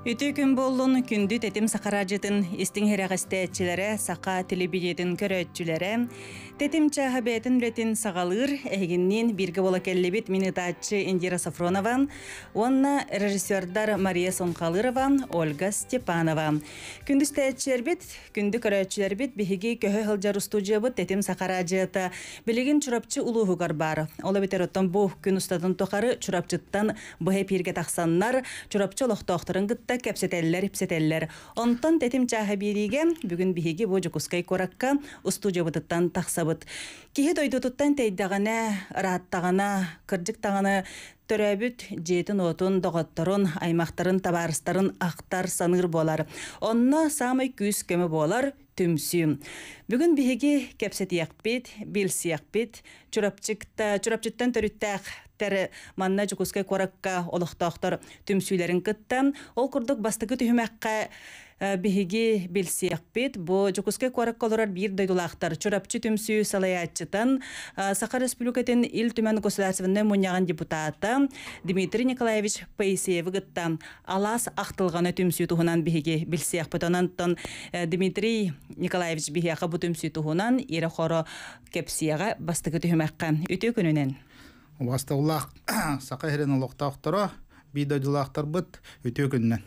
Үті күн болуын күнді тетім сақаражытын істің херағысты әтчілері, сақа телебиедін көрі Тетим чахабетін үлетін сағалыр әгіннен бирге бола келебит минетатчы Индира Сафронова, онна режиссердар Мария Сонхалырова, Ольга Степанова. Күндіз тәтчербет, күндү көрөчүлөрбит біхіге көхі хылжару студиябы тетим сақараджыта. Білеген чурапчы ұлығы бар. Ола бетер оттан бу күн устадын тоқары чурапчыттан бұхе пирге тақсаннар, чурапчы лоқтоқтырын гытта кепсетеллер, ипсетеллер. Онтан тетим бириге бүгүн біхіге бұл жүкускай коракка ұстудиябытыттан тақсабы быт киһи дойдутуттан раттағана ыраттагана тағана төрөбүт жетін отун доготторун аймақтарын, табарыстарын ақтар саныр болар онно самый күүс көмі болар Бүгін бүгүн кәпсет кепсетиякпит билсиякпит чурапчыкта чурапчыттан төрүттээк тәрі манна жукускай коракка олохтоохтор түмсүйлерин кыттан ол курдук бастыкы түһүмэккэ Э, биһиги билсиэхпит бу жукуске куарак колорар биир дойдулаахтар чурапчы түмсүү салаяччытан э, саха республикатын ил түмөн государственный муняган депутаты дмитрий николаевич ыгытта алас ахтылганы түмсүү тухунан биһиги билсиэхпит онантон э, дмитрий николаевич бихиаха бу түмсүү тухунан ире хоро кепсияга бастыгы түһүмэккэ үтүү күнүнен Вастаулах сақа херен лоқтақтыра бий дойдулаахтарбыт өте күннен.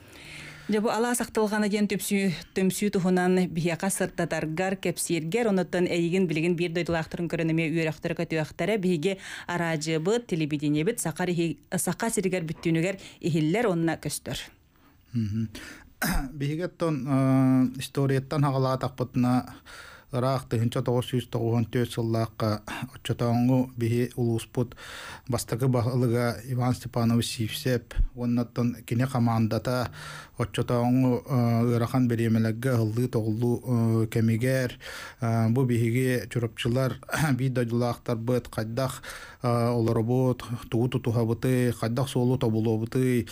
Жабы ала сақталған аден төпсүй, төмсүй тұхынан бияқа сырттатаргар, кепсергер, оныттан әйігін білген бір ақтырын көрініме үйрақтыры көтуяқтары бейге арajыбы, телебеденебіт, сақа сергер бүттінігер ехиллер онына көстір. Бейге тұн историеттан хағалатақ бұтына ыраах тыһынча тоғыз жүз тоғуон төт сыллааққа отчотооҥҥу биһи улууспут бастакы баһылыга иван степанович сивсеп оннаттан кине командата отчотооҥҥу э, ырахан бериэмелэггэ ыллыы тоҕуллу э, кемигер э, бу биһиги чурапчылар бидодулаахтарбыт хайдах олоробут тугу тутухабыты хайдах суолу тобулуобуты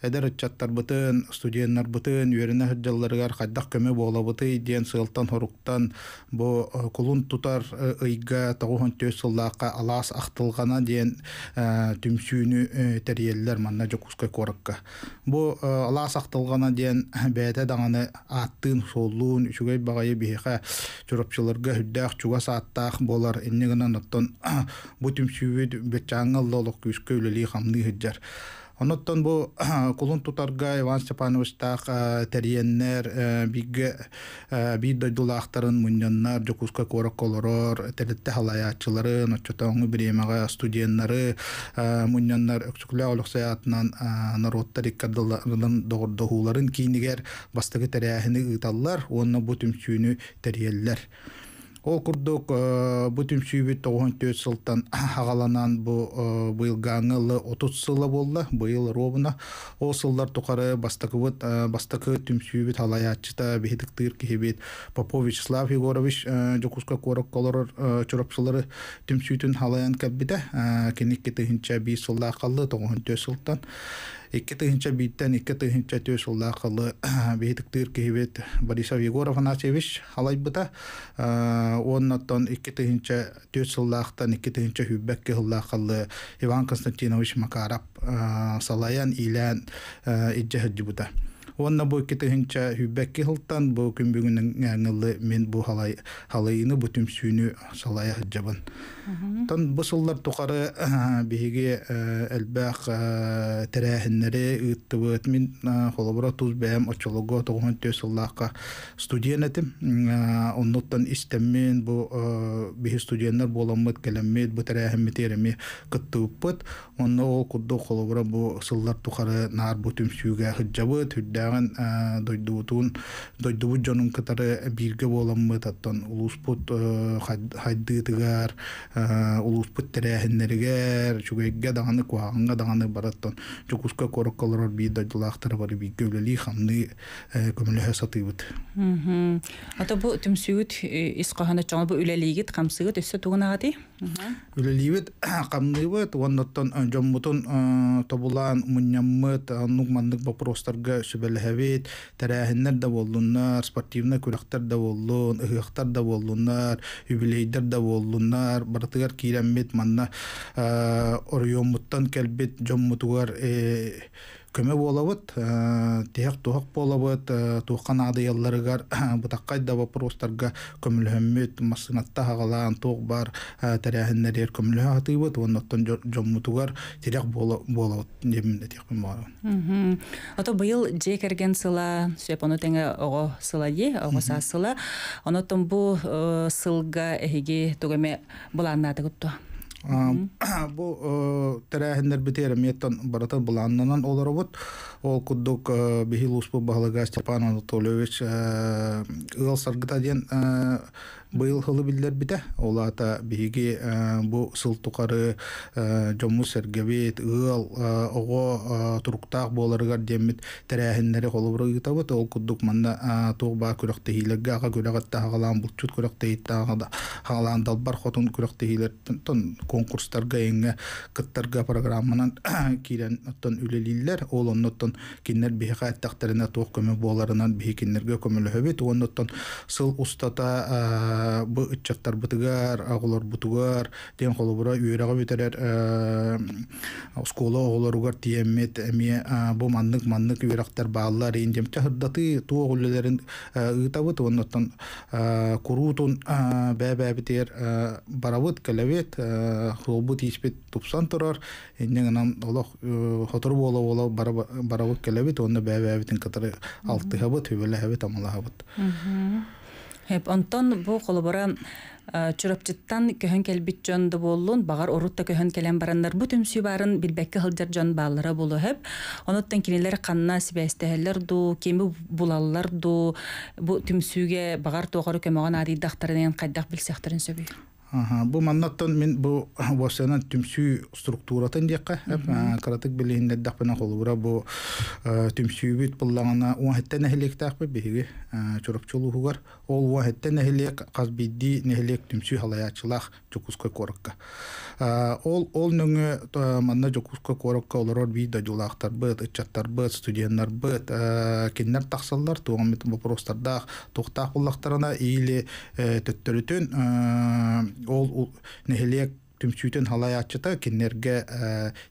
эдер ыччаттарбытын студеннарбытын үөрүнө хыджалларыгар хайдах көмө болабыты диэн сыылтан хоруктан бу э, кулун тутар э, ыйга тогухон төс сыллаакка алаас актылгана диэн э, түмсүүнү тэриеллер манна жокуска коракка бу алаас актылгана диэн бээте даңаны ааттыын соолуун үчүгэй багайы биэха чурапчыларга хүддаах чугас сааттаах болар иннигынан оттон бу түмсүүбү бетчааңаллолок күскө үлелии хамны хыджар Онуттан бу кулун тутарга Иван Степановичтак э, териеннер э, бигге э, бидойдулактарын муннаннар жокуска корок колорор телетте халаячылары ночотоңу биремага студеннары муннаннар өксүкле олуксаятынан народтар иккадыларын догордохуларын кийнигер бастыгы теряхини ыталлар онна бу түмчүүнү териеллер ол курдук э, бүтүм сүйбүт тогон төт сылтан агаланан бу э, быйылгаңылы отуз сыла болла быйыл робуна ол сылдар тукары бастакыбыт бастакы э, түм сүйбүт алаячыта бехитик тыыр попович слав егорович жокуска корок колорор чурапчылары түм сүйтүн алаян кэббите киникки тыхынча бий сылда каллы тогон төт сылтан икки тыһынча биттен икки тыһынча төс уллаа кылы э, биһитиктыыр борисов егоров анасевич алайбыта э, оннотон икки төс уллаахтан хүббекке иван константинович макарап э, салаян илян иджеһэджибута Онна бу хинча хүббекке хылтан бу күмбүгүнүн аңылы мен бу халай халайыны бүтүм сүйүнү салая жабын. тан бу сыллар тукары биге э, элбах э, тирәһеннәре ыттыбыт мен э, холобра туз бәм очолого тогон төсөллакка студентем оннуттан истеммен бу бихи студенттер боламмыт келеммит бу тирәһемми тереми кыттыппыт. Онно ол кудду холобра бу сыллар тукары нар бүтүм сүйгә хыджабыт, хүддә кытаан э, дойдуутун дойдубут жонун кытары бирге боломмыт оттон улууспут э, хайдыытыгар э, улууспут тирээхиннеригер чугуэгге даганы куаганга даганы бараттон чукуска корокколорор бии дойдулаахтары бары бирге үлели хамны көмөлөхө сатыыбыт ата бу түмсүүт искохана чоңо бу камсыгыт өссө тугунаати кэлэһэбит тәрәһиннәр да боллуннар спортивна күрәктәр да боллун ыһыахтар да боллуннар юбилейдер да боллуннар бартыгар киирэммит манна орьоммуттан кэлбит -э көмө болобут э, тиһек туһак болобут э, туухкан адыялларыгар бутаккай да вопростарға көмүлөммүт массынатта бар э, тәрәһиннерер көмүлө атыйбыт онноттон жоммутугар тирек болобут деминде тиэк мен ото быйыл же керген сыла сүөп ону теңе ого сыла ди бұл сыла оноттон бу сылга эһиги тугеме бу э, тәрәһендер бітері меттон барата буланнанан олар бут ол куддук э, бихил успу бахлага Степан Анатольевич ыл э, саргыта ден быйыл хылы билдер бите олата биги э, бу сыл тукары э, сергевит ыал э, ого туруктак боларыгар демит тәрәһиннәре холобро ютабыт ол куддук манна туг ба күрәкте хилегә ага күрәкте хагалан булчут күрәкте иттагыда хагалан далбар хотун күрәкте хилер тон конкурстарга еңе кыттарга программанан кирен оттон үлелиллер ол онноттон киннер бихәкә тактырына туг көмө боларынан бихикиннерге көмөлөһөбит онноттон сыл устата бу ыччаттар бытыгар агылор бутугар тен холобура үйрөгө бетерер школа э, оголоругар тиеммет эми бу маннык маннык үйрөктөр бааллар индем чахырдаты туу гүллерин э, ыытабыт оннотон э, курутун бээбээбитер барабыт келебет холбут ичпит тупсан турар инден анан олох хотор боло боло барабыт келебит онно бээбээбитин катары алтыхабыт үбөлэхабыт амалахабыт Хеп онтон бу холобора э, чурапчыттан көһөн келбит жон да боллун багар орутта көһөн келен барандар бу түмсү барын билбекке хылжар жон баалара болу хеп онуттан кинилер канна сибестехелер ду кеми булаллар ду бу түмсүге багар тогору көмөгөн адийдактарынан кайдак билсехтерин сөбүй бұл маннаттан мен бұл васынан түмсү структуратын диякка э, каратык билиндер дахпана холура бу э, түмсү бит буллагана уахеттен эхлек тахпы биги э, чурукчулугугар ол уахеттен эхлек казбидди нехлек түмсү халаячылах жокускай коракка ол ол нөңө манна жокускай коракка олар би дәжулақтар жулахтар быт ичаттар быт студенттар быт киннер туған туган бұл вопростарда тоқтақ бұллақтарына или төттөрүтүн ол нехелек түмсүйтен халаячыта киннерге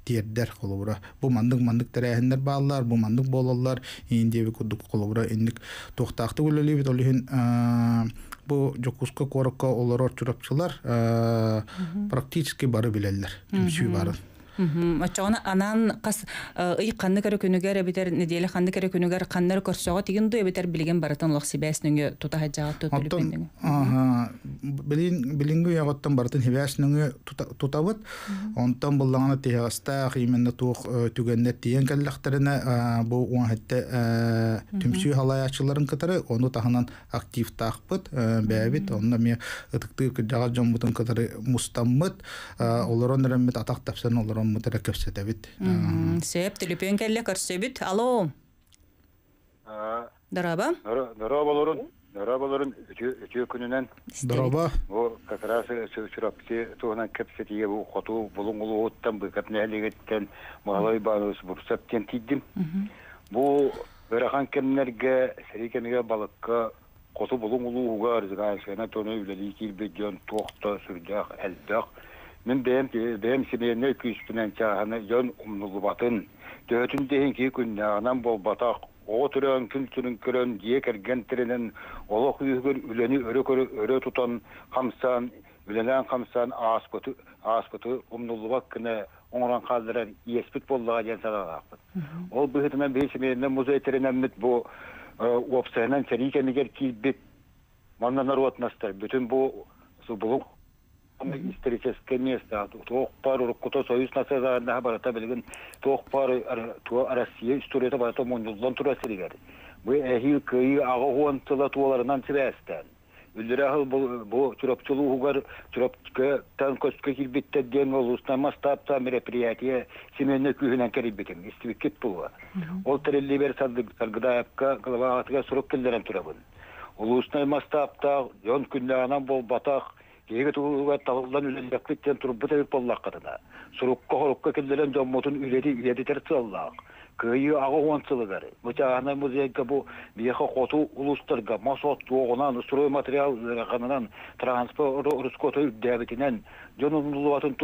тиердер э, холобура бу мандык мандык тәрәһендер баалар бу мандык болалар индеби кудук холобура индик тохтакты үлелебит олиһин э, бу жокуска корокка олорор чурапчылар э, практически бары билелер түмсүү барын Очоғына анан қас э, ый қанны кәрі күнігер әбітер, э, неделі қанны кәрі күнігер қаннар көрсоға теген ду э, әбітер білген барытын лық себәсініңе тұта хаджаға төтіліп мендіңе. Білінгі яғаттан барытын себәсініңе тұтабыт, онтан бұллағына тегастақ, именно туық түгенде тиен кәлліқтеріне бұл оң әтті түмсүй халаячыларын кітары, оны тағынан актив тақпыт, бәбіт, онында мен ұтықты күрдіға жомбытын кітары мұстаммыт, олар онырымет атақ тапсан олар оммутара көпсөтөбүт сөп түлүпүн келле көрсөбүт алло дороба дороба болорун дороба болорун үчү күнүнөн дороба бу как раз сүрапти туунан кепсетие бу хоту булуңулууттан быкатнелигеттен малай банус бурсаптен тийдим бу ырахан кемнерге серикемиге балыкка хоту булуңулууга ырзыгаашена тону үлеликилбе жон тоохто сүрдөк элдөк Мен бәм ki, bäm semeyne батын. бол o türön kül türün körön diye kergen tirinin, olok yühgün üleni örü körü örü tutan kamsan, ülenen историческое место. Тох пару уркуто союз на насыга наха барата билген тох пар то Россия историята барата муньдон тура сиригер. Бу эхил кыйы ага гон тыла туаларынан тибестен. Үлдүрә хыл бу чурапчылуу хугар чурапчыка тан көскө килбитте ден олусна мастапта мероприятие семейный күйүнөн керибетин. Истибикет булва. Ол тирелли бер сандык саргыдаевка глава атыга сурок келдерен турабын. Улусна мастапта 10 күндө бол батак Ege tuğuğa tavıldan ülen yaklıkken turbu tevip bollak kadına. Surukka horukka kirlenen үйледі üledi üledi tersi Allah'ın. Kıyı ağa huansılıgari. Mıçağına muzeyga bu biyeha kotu ulustarga masot doğunan транспорт material zırağından transporu ruskotu üddebitinden jonunluvatın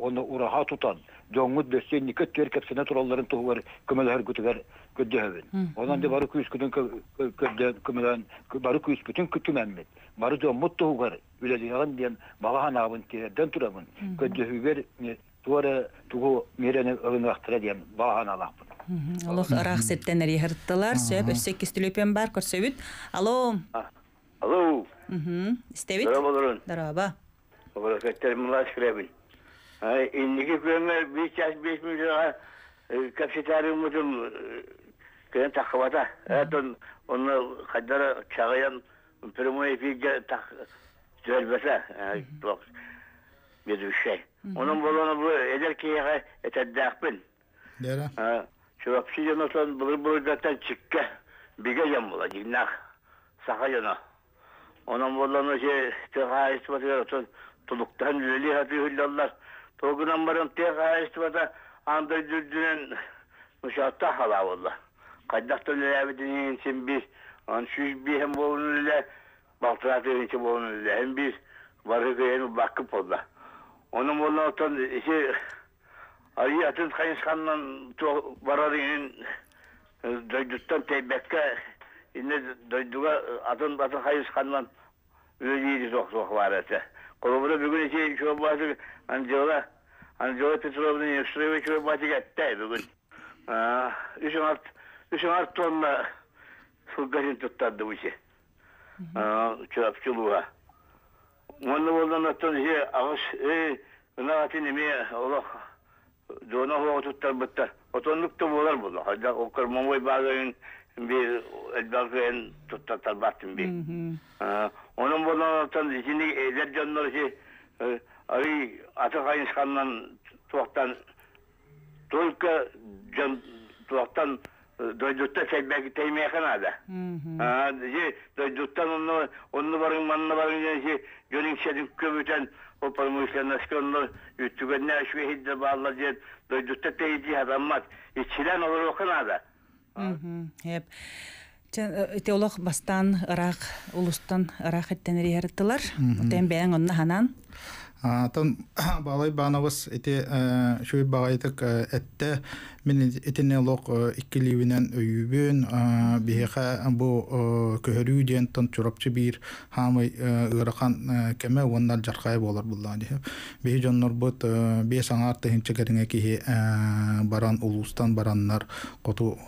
оны ураха тутан доңгут дөссен никет төр кепсене туралларын тугур көмөлөр күтүгөр көддөһөбүн. Онан да бары күйүс күтүн көддө көмөлөн бары күйүс күтүн күтүмәммит. Бары доңгут тугур үлөдөгөн диен багахан абын тиерден турабын. Көддөһүгөр туара тугу мерени ылын вактыра диен багахан алакпын. Аллах рахсеттен эри хырттылар, сөп өссөк кистүлөпөн бар көрсөбүт. Алло. Алло. истебит. Здорово, здорово. Здорово. Обращайтесь, ഇന്നിക്ക് beach beach കക്ഷിക്കാരുമുട്ടും kene takvata etun onu kadar çağayan primoy fige tak dürbese çok e, bir şey. Onun bolonu bu eder ki ya etedakbin. Dera. Şurap şey yonotan bulur bulur zaten çıkka, Bige yam bola ginnak. Saka yona. Onun bolonu şey tıha istifatı yonotan tuluktan lüli hatı hüllallar. Programlarım tek ayıştıvada anda dürdüren müşahta hala өз Angela, Angela Petrovna Yevşireva kilobatik etteydi. Üçün alt, üçün alt tonla сылгажын туттарды уйсе. Чурапчылуга. Онны болдан оттон же агыш э нагаты неме олох дона хо туттар бутта. Отонлук то болар багын бир элбаген туттатар баттым би. Онун жини эдер Ari ataqayın çıkandan tuaktan только жан туактан э, дойдутта сәйбәки тәймәй канада. ди дойдуттан онны онны барың көбүтән э, бастан улустан ханан. Атын балай банавыз эти э, шуй багайтык э, этте мен этине лок э, иккиливинен өйүбүн биха бу көһөрүү диен тон чурапчы бир хамы ыракан кеме оннар жаркай болар булла деп. Бе жоннор бут бе саңар тыгынчы кериңе кихи баран улустан бараннар коту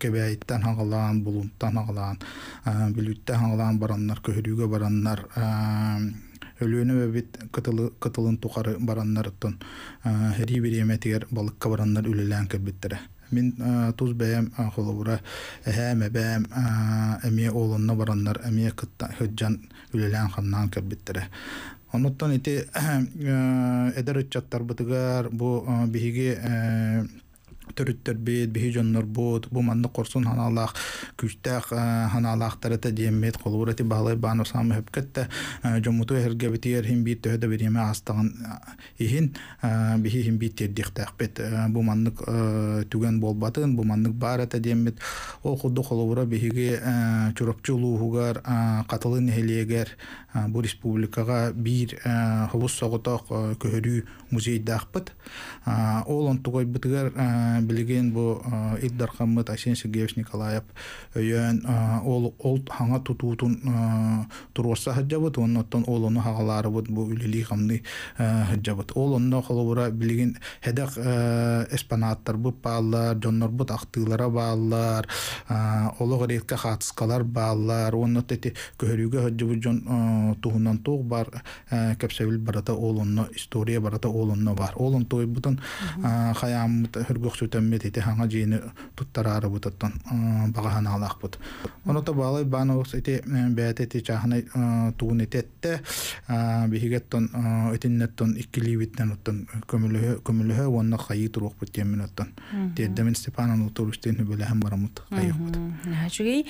кебеайттан хаңалаан булунтан хаңалаан билүттә хаңалаан бараннар көһөрүүгө бараннар өлүөнү бөбүт кытылын тухары бараннар ри хэри бириэметигер балыкка бараннар үлелään кэббиттере мин туз бэм холобура эхэм эбэм эмие олонна бараннар эмие кытта хөджан үлелään ханнаан кэббиттере онуттан ити эдер ыччаттар бытыгар бу биһиги э, төрүттөр бит биһи дьоннор бут бу манны курсун ханалах күчтэх ханалах э, тарата диэммит холурати баалай баан усам хөпкэттә жомуту э, эрге битер хим бит төһөдө бириме астагын ихин биһи хим бит тердихтэх э, бит бу манны түгэн болбатын бу манны бар ата диэммит ол худду холура биһиге чуропчу луугар катылын хелегер бу республикага бир хубус соготок көһөрүү музейде ақпыт ол онтугой бу илдар хаммыт асен сергеевич николаев өйөн ол ол хаңа тутуутун турваса хаджабыт оннотон ол ону хагаларыбыт бу үлили хамны хаджабыт ол онно холобура билеген хедак эспанаттар бу пааллар жоннорбут актыылара бааллар олог ретке хатыскалар бааллар оннот эти көрүүгө хаджабыт жон туһунан туг бар кепсебил барата ол онно история барата ол олонно бар олон тойбутун хаямыт хүргөхсүтэммит ити хаңа жээни туттарары бутаттан багаханаалаахпут онута баалай баанус ити э, бээтэти чааханай э, туун итетте бихигеттон итиннеттон иккилибиттен оттон көмүлөһө уонна хайи туруохпут тиэммин оттон тиэрдемин степанан утурустен хүбөлэхэм барамут хайыхпут чугей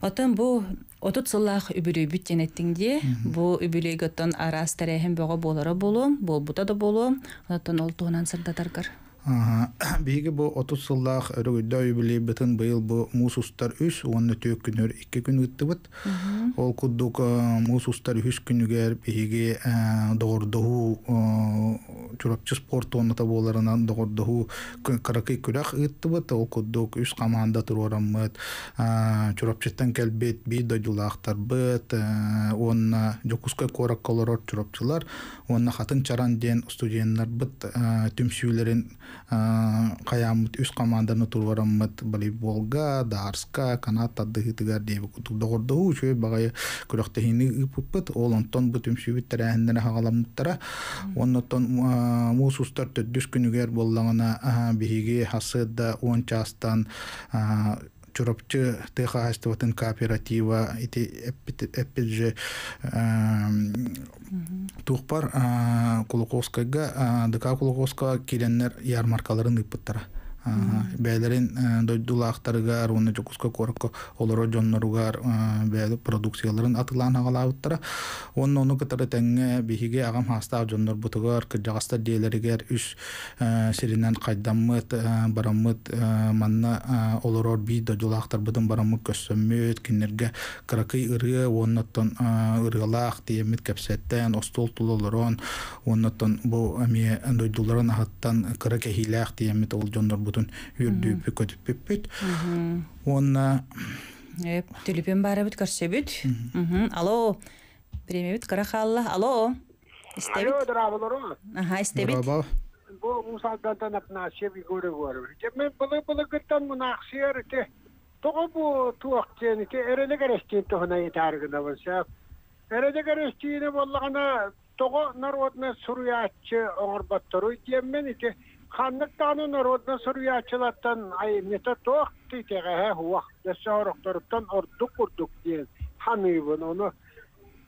отон бу Отут сыллах үбүлөй бүттенеттиңде, бу үбүлөй гөттөн араас тәрәһен бого болоро болом, болбута да болом, оттон анан улуттук таркар Биһиги бу отуз сыллаах өрөгүйдө юбилейбытын быйыл бу муус устар үс, уонна төк күнөр эки күн ыттыбыт. Ол куддук э, муус устар үс күнүгер биһиги э, э, чурапчы спорт онната боларынан доордуу каракый күрах ыттыбыт. Ол куддук үс команда туруараммыт. Чурапчыттан келбет би дойдулаахтар быт. Онна жокуска чурапчылар. Онна хатын чаран ден студенттар быт түмсүүлерин каямыт үс команданы турвараммыт волейболга даарска канат аддыгытыгар дээби кутул догордогу үчөй багай күрөхтехини ыпыппыт олонтон бут үмсүбүт тәрәһендене хагаламмыттара оннотон муусустар төддүс күнүгер боллаңына биһиги хасыда он частан чурапчы тыха астыватын кооператива ити эппит же тухпар э, кулуковскага э, дк кулуковскага келендер ярмаркаларын ыппыттара бәлерин дойдулаахтарыга аруна жокуска корко олоро жонноругар бәле продукцияларын атылан агалабыттара онно ону кытары тәңге бихиге агам хаста жоннор бутугар кыржагаста диелеригер үш сиринен кайдаммыт бараммыт манна олорор би дойдулаахтар бытын бараммыт көссөммүт кинерге кыракый ыры онноттон ырылаах диемит кепсеттен остол тулолорон онноттон бу эми дойдуларын ахаттан кыра эхилаах диемит ол жоннор бутун үрдүүпү көтүппүппүт уонна эп түлүпүн баарабыт көрсөбүт алло премебит карахалла алло истебит алло дурабылору аха истебит бу мусалдандан апнашеп тогу бу итаргына болса боллагана тогу народный суруячы ханныктааны народна сурьячылаттан ай мета тох титеге хуах десорокторуптан ордук курдук диен ханыйбын оны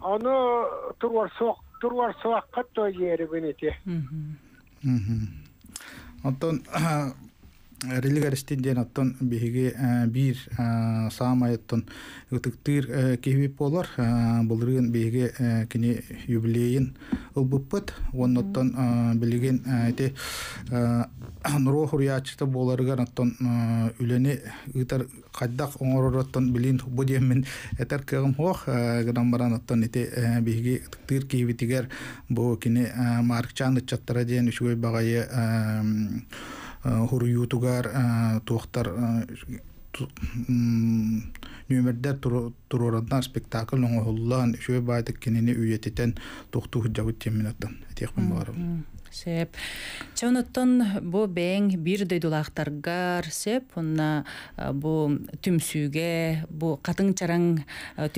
сок турварсоқ турварсоққа той жерибин ити оттон религарстен ден оттон биһиги э, биир э, саамайыттон ытыктыыр э, киһибип болар былырын биһиги кини юбилейин ылбыппыт онноттон билигин эти нуро хуриячыта боларыгар оттон үлени ытар кайдак оңоророттон билин бу диэммин этер кыгым хох гынан баран оттон эти биһиги ытыктыыр киһибитигер бу кини маркчан ычаттара диэн үчүгөй багайы хуруютугар туохтар нөмірдер турурадан спектакль оңохуллан үшөй байтык кинини үйетитен тухту худжабыт теминаттан этиякпин баарым сеп чавнуттон бу бэң бир дөйдулаахтаргар сеп онна бу түмсүүге бу катың чараң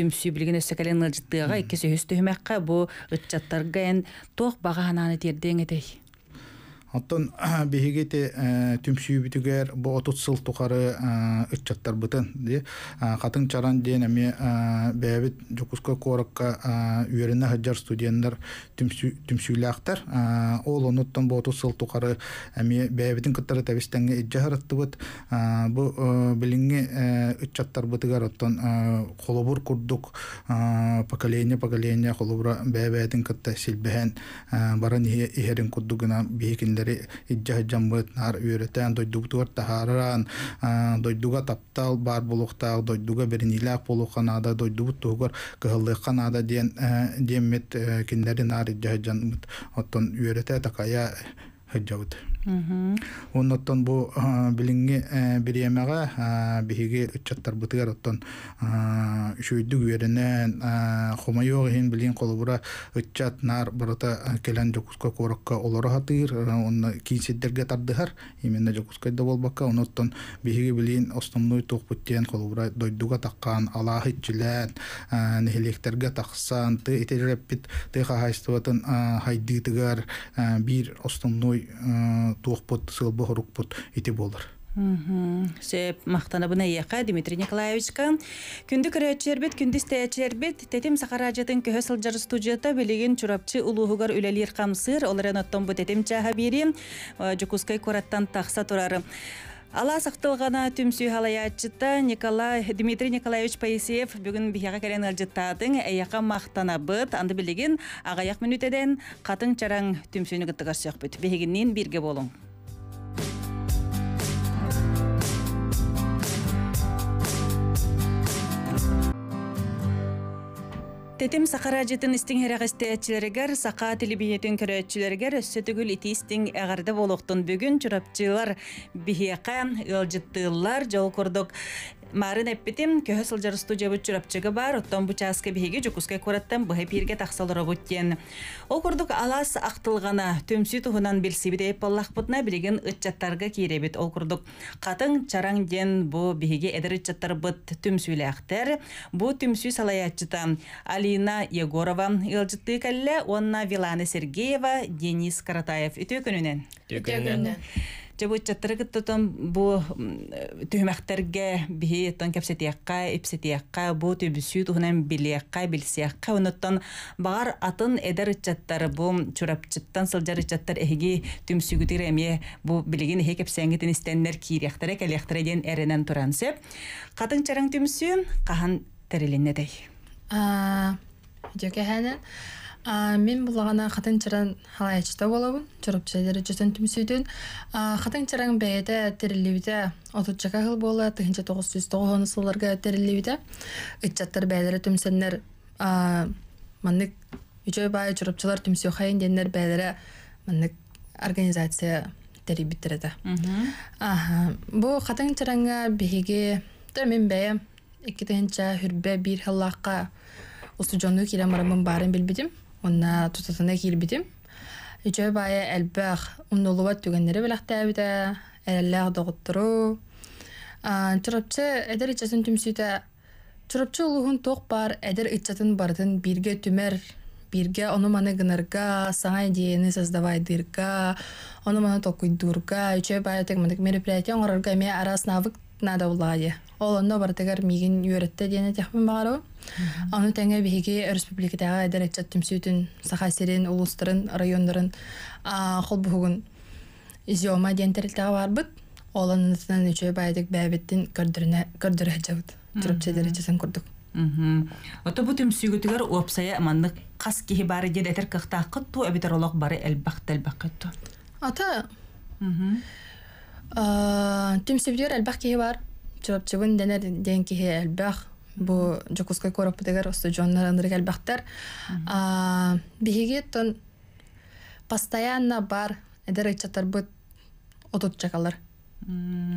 түмсүү билген өссөкелен ылжыттыыга икки сөһүс түһүмэкка бу ытчаттарга эн туох багаананы тиердең этей Оттон бихигите түмсүйбүтүгер бу отут сыл тухары ыччаттар э, бытын ди э, хатын чаран ден эми э, бэбит жукуска коракка үйөрүнө хаджар студенттер түмсүйлактар ол онуттан бу отут сыл тухары эми бэбитин кыттары табистенге эджахараттыбыт бу билинге ыччаттар бытыгар оттон холобур курдук поколение поколение холобура бэбэтин кытта силбэхэн баран ихерин курдугына бихикин кинилдери иджа хаджам бут нар үйрөтөн дойдуг тахаран дойдуга таптал бар булукта дойдуга берин илак болуп канада дойдуг тугор кылды канада ден демет кинилдери нар иджа хаджам бут оттон үйрөтө такая хаджам Оннаттан бу билинге э, бириемеге биһиге үтчаттар бутыгар оттон үшүйдүк веренен хомайог хин билин колубура үтчат нар барата келен жокуска корокка олору хатыр онна кинсиддерге тардыгар именно жокускайда болбакка оннаттан биһиге билин основной токпуттен колубура дойдуга таккан алахитчилен нехилектерге таксан ты итереппит ты хахайстыватын хайдытыгар бир основной туохпут сылбы хорукпут ити болар сөп мақтанабына яқа Дмитрий Николаевичка. Күнді көрәтчербет, күнді стәйәтчербет, тәтем сақаражатын көхі сылжар студиота билигин чурапчы улуғығар үлелир қамсыр, оларын оттон бұ тәтем чаға бері, жүкускай тақса тұрарым. Ала сақтылғана түмсүй айтшытта Николай, Дмитрий Николаевич Паисеев бүгін бияға кәрен әлжіттадың әйяқа мақтана бұт. анды білеген ағаяқ мүнітеден қатын чараң түмсүйіні күтті қарсияқ бұд. Бегіннен бірге болың. Тетим жетін істің әрәғістеәтчілерігер, сақа тілібиетін көрәтчілерігер өссөтігіл ити істің әғарды болуқтың бүгін чұрапчылар бихеқа, үлжіттылар, жол құрдық. Марын эппитим көһө сылжарысту жабыт чурапчыгы бар, оттон бучаска биһиги жукуска кураттан быһы пирге тахсалыра буттен. Ол курдук алас актылгана төмсү туһунан билсибиде паллахпытна билеген ытчаттарга киребит ол курдук. Катын чараң ден бу биһиги эдер ытчаттар быт төмсүлэхтер. Бу төмсү салаячыта Алина Егорова, Илжитты калле, Онна Вилана Сергеева, Денис Каратаев. Үтө күнүнен. Жабы чаттырыгыттан бу түһмәхтәргә бихи тон кепсетиякка, ипсетиякка, бу түбүсү туһнан билиякка, билсиякка, онуттан багар атын эдер чаттар бу чурапчыттан сылжар чаттар эхиги түмсүгүдир эме бу билеген эһи истеннер тенистеннер кирехтере келехтере ден эренен турансеп. Катын чараң түмсү каһан терелинедей. А мен бул гана хатын чыран халайчта болобун, чурып чайлары жөтөн түмсөйдүн. А хатын бәйәдә бейде терилибиде, отучка кыл болот, тигинче 990 нысларга терилибиде. Иччаттар бейлери түмсөндөр, а мандык үчөй бай чурып чайлар түмсөй хайын дендер бейлери мандык организация терибиттерет. Аха. Аха. Бу хатын чыранга беге төмөн бей, экиденче хурбе бир хыллакка усу жонду кирем арамын барын билбедим. онна тутатына киилбитим үчөй баы элбэх уннулуат түгеннери белэхтээбитэ элэллээх доғуттуру чурапчы эдер иччатын түмсүйтэ чурапчы улугун ток бар эдер иччатын бардын бирге түмер бирге ону маны гынырга саңа идеяны создавайдырга ону маны толкуйдурга үчөй баы тек мероприятие оңорорга эме араас навык нада уладе. Олонно бардыгар мигин үйрөттө дене тахпын багару. Аны тәңе биһиге республикадағы дәрәҗә төмсүтен, сахасерин, улустарын, райондарын хол бүгүн изёма ден тәртә барбыт. Олоннан үчө байдык бәбеттин көрдүрне көрдүрә жабыт. Түрөпче дәрәҗәсен күрдүк. Ото бу төмсүгүтүгөр уапсая маннык кас киһи бары дедәтер кыхта кытту әбитер олоқ бары әлбәхтәл бәкәтту. Ата. Түмсүбдер әлбәқ кейі бар. Чырап чыгын дәнер ден кейі әлбәқ. бу жүкізгі көріп дегер осы жонларындырық әлбәқтер. Бігеге тон постоянно бар эдер айтчатар бұт отут чакалар.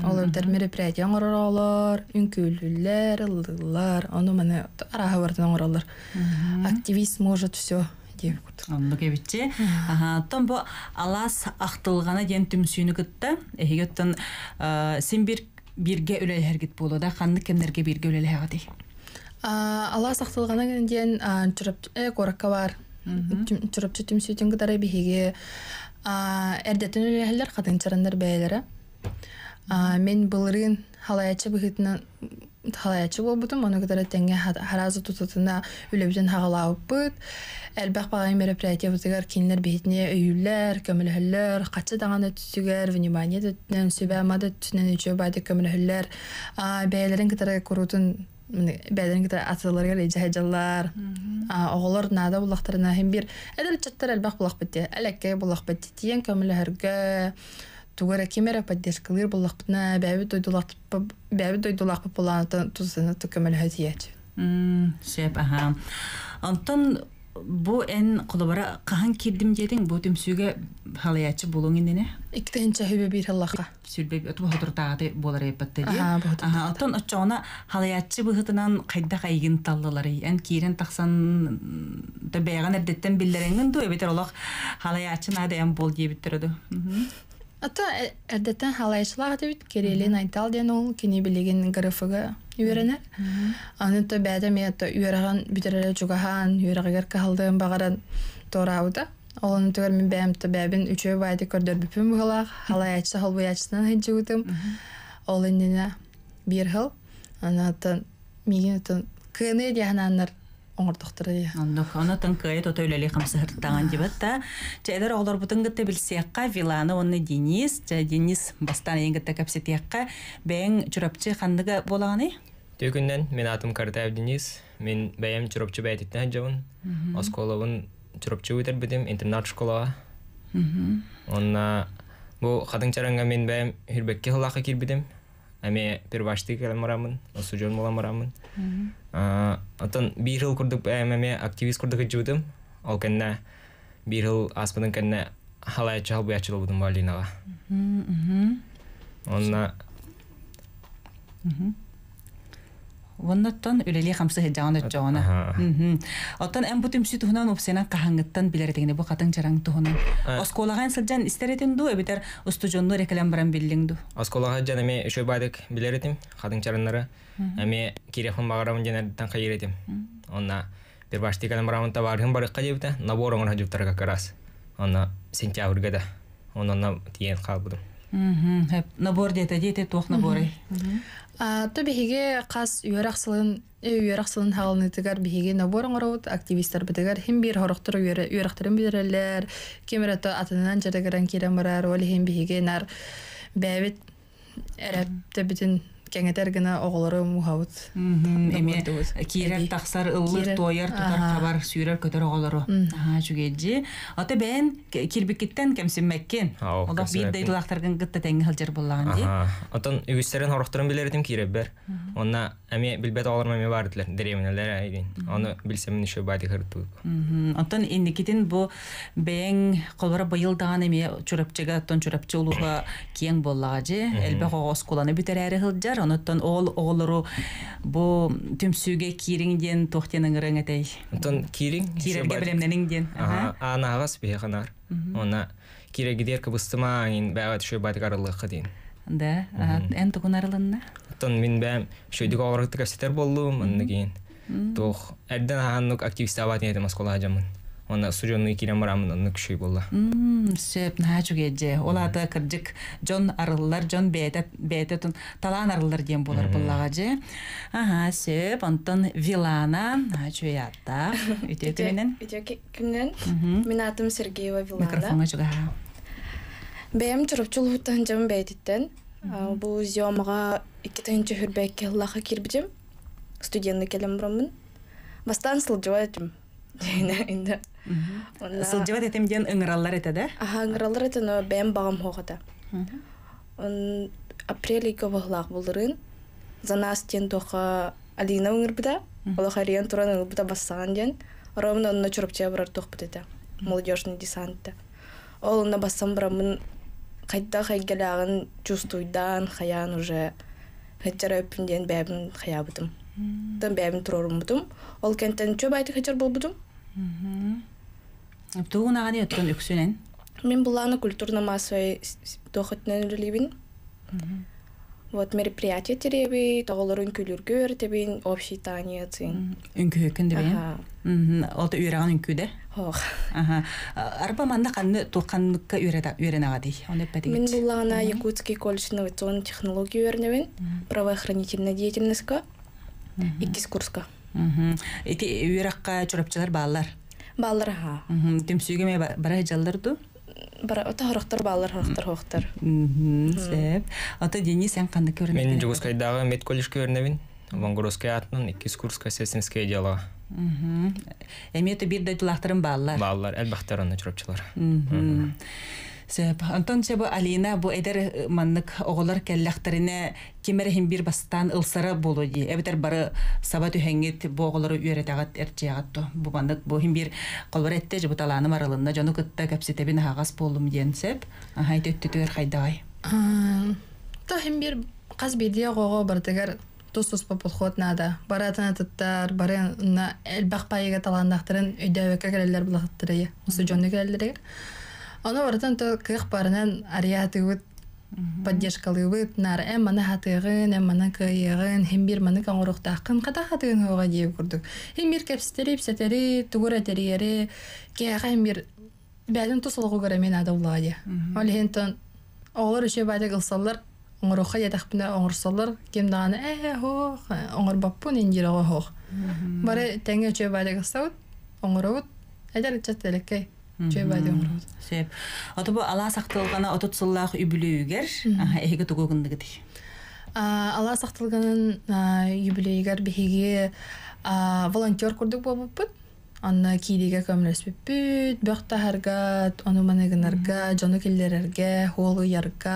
ол эдер мероприятия оңырыр олар, үнкөйлілер, ылдылар, оны мәне араға бардын оңырылар. Активист может все диэбут тон бу алас ахтылгана диэн түмсүүнү кытта эхигеттен э, син бир бирге үлэлэхэргит буолуда ханны кемнерге бирге алас ахтылгана э, коракка бар чурапчы мен талаячы бул бутум ону кытары тенге харазы тутутуна үлебден хагала уппыт элбах багай мероприятие бутыгар кинлер бетне үйүлөр көмөлөлөр качы даганы түсүгөр внимание дөтүнөн сүбә мады түтүнөн үчө байды көмөлөлөр бээлерин кытары курутун бәдән кетә атылар гәле җәһәҗәләр оглар нада булахтарына һәм бер әдәр чаттар әлбәк буллах бит әлеккә буллах бит дигән көмле һәргә тугара кимера поддержкалыр буллахпытна бәби дойдулахпы бәби дойдулахпы буланатын тузыны төкөмөлһө тиет. Мм, шеп аха. Антон бу эн кулабара кахан кирдим дедин бу төмсүгө халаячы болуң индене. Иктенче хөбө бир болар Аха, антон очона халаячы кайда кайгын да бол Ата э, әрдеттен халай шылаға дебіт, керелен айтал ден ол, кене білеген ғырыфыға үйеріне. Аны то бәді ме ата үйеріған бүтірілі жүгіған, үйерігер кағылдың бағаран торауды. Олын түгір мен бәм то бәбін үшеу байды көрдір бүпін бұғылақ, халай айтшы хол бұячысынан хет жүгітім. Олын дене бір хыл, аны ата меген ата кыны дияғананлар оңордохтора ия ондох оно тынкыйыт ото үлели хамсыхыртаган дебет да чайдар олор бутун гытта билсиякка виланы онны денис денис бастан ээн гытта капсетиякка бээн чурапчы хандыга болаганы Түйгүннен мен атым Картаев Денис. Мен бәйем чурапчы бәйтеттен жауын. Осколовын чурапчы өтер бедім интернат школаға. Онна бұл қадың чаранға мен бәйем хүрбекке хылақы кер әме первашты келем марамын осы жон болам марамын отон бир жыл курдук әме активист курдук жудым ол кенне бир жыл аспыдын кенне халай чал буячыл будым валинага онна Воннаттан үлеле хамсы хеджаны джона. Оттан эм бутым сүй тухунан упсена кахангыттан билердегіне бу катын жаран тухунан. Осколаган сылжан истеретин ду, эбитер усту жонну реклам баран биллин ду. Осколага жан эме үшөй байдык билеретим, катын жараннары. Эме кирехун бағарамын жанардыттан кайыретим. Онна бир башты калам барамын табарым барыққа жебді, набор оңыр хажуптарға карас. Онна сентябрьгада. Онна тиен қалбыдым. Хэп, набор дейт, дейт, тох э, набор. То биге кас юрахсылын, юрахсылын халын итгәр биге наборын гарауд, активистлар битгәр хим бир хорохтыр юра, юрахтырын бирәләр. Кемерә то атынан нар тә кеңетер гына оголору мухабыт эми кирер тахсар ыллыр тояр тутар кабар сүйрөр көтөр оголору аа жүгеджи ото бен кирбикиттен кемсинмеккин олак бир дейдулактаргын гытта болған хылжыр буллаган ди отон үгүстерин хорохторун билердим киреббер онна Ами билбет оларма ме бар дитлер, деревнелер айдин. Аны билсем мен еще бади хырту. Онтан инде китин бу бен колора быйыл даан эме чурапчыга тон чурапчы улуга киен же элбе хогос куланы битерери кылжар онтон ол оголору бу түмсүге кириңден тохтенин ырың этей. онтон кириң кирерге билемнениңден. Ана агас беханар. Она кирегидерка быстыма ин бага түшө бадгарылыкка дейин да эн тугун арылынна тон мин бәм шөйдік оғырықты кәсетер болдым ондан кейін тох әрден ханнук активист абат етім аскола ажамын она сурённый кирем рамын онны күшей болла сөп нажуге же олаты кырдык жон арыллар жон бейтетун талан арыллар дем болар буллага же аха сөп онтон вилана нажуятта э, үтөтүменен үтө кимден менин атым сергеева вилана микрофонга жуга бэм хутан жам бэйдиттен бу зёмага икки тынчы хүрбек лаха кирбдим студентны келем бурамын бастан сылжыбатым инде сылжыбат этем диэн ыңыраллар эте да аха ыңыраллар эте но бэм багам хогата он апрель ике вахлах булдырын за нас тен тоха алина ыңырбыта олоха риен туран ыңырбыта бастаган ден ровно онно чурупче барар тохбыт эте молодежный десантта ол онна бассам брамын Қайта қайгелағын чувствуйдан хаян уже хэтчер өппінден бәбін хаябытым. Тым бәбін тұрорымбытым. Ол кенттен чөп айты хэтчер болбытым. Туғын ағаны өткін өксінен? Мен бұланы культурно массовый тоқытнен үлілейбін. Вот мероприятие тереби, тоголорун күлүргүр тебин общий танец. Үнгүкүн дебе. Мм, ол үйрәгән үнгүдә. Хох. Аха. Арба манда канны туканлыкка үйрәдә үйрәнәгә ди. Оны әпәдә. Мин буллагана Якутский колледж инновацион технология үйрәнәвен, правоохранительная деятельностька. Иккис курска. Мм. Эти үйрәккә чурапчылар балалар. Балалар ха. Мм, тимсүгеме бара жалдырды бара ота хорохтор баалар хорохтор хохтор сеп ота дени сен кандай көрүнөт мен жугускайдагы мед колледжге өрнөбүн вонгородский атынан экис курска сесинская дело эми өтө бир да тулактырын баалар баалар элбахтар аны чурапчылар Сөп, антон сөбі алина бұ әдер э, маннык оғылар кәлләқтеріне кемерехин бір бастан ылсара болу ди. Әбітер бары саба түхәңет бұ оғылары үйретағат әртжеғатту. Бұ маннык бұ хин бір қолбар әтті жыбыталаны марылынна жону кытта кәпсетебін ағас болым ден сөп. Айт өтті түр Та хин бір қаз бедия ғоға бардығар тустус популхот нада баратына тыттар барын на элбах паега таландахтарын өйдәвекке келелер булахтырыя усы жонды келелер Оны оратын то кых парынан ариятыгыт поддержкалыбыт нар эм мана хатыгын эм мана кыйыгын хем бир маны каңурухтакын ката хатыгын хога диеп курдук хем бир кепстери псетери тугур этериери кеха хем бир бәлін тусылгу көрө мен адылла ди ол хентон оолор үчө баада кылсаллар оңоруха ятакпына оңорсаллар кем даганы «Э, э хох э, оңорбаппун индирого хох бары теңе үчө баада кылсабыт оңоробут эдер чат элеккей сөп отубу ала сактылгана отутсуллаах үбүлүүгер эһиге ала сактылганын юбилейгер биһиги волонтер курдук анна онуманыгынарга жону холуярга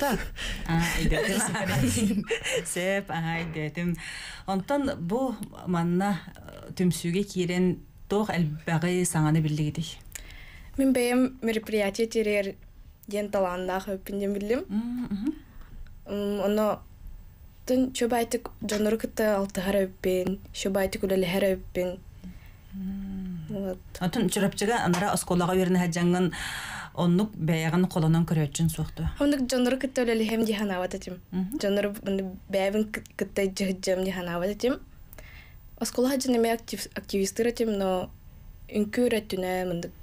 Та. Аа, Сеп, аа, идэтим. Онтон бу манна түмсүге кирен тох әлбәгы саңаны билдигидик. Мен бәем мероприятие терер ден таланнах өпінден білдім. Оны түн чөбайтік жануры кітті алтығар өппен, чөбайтік үлелігер өппен. Отын чүрөпчігі анара осколаға веріні хаджанған оннук бәйәген колонан көрәтчен сухту. Оннук жонор көттөле һәм дихана ават этим. Жонор бунды бәйәген кәтә жыгжым дихана ават этим. Оскола хаджын эме актив, активисты рәтим, но үнкү рәттіне мұндық.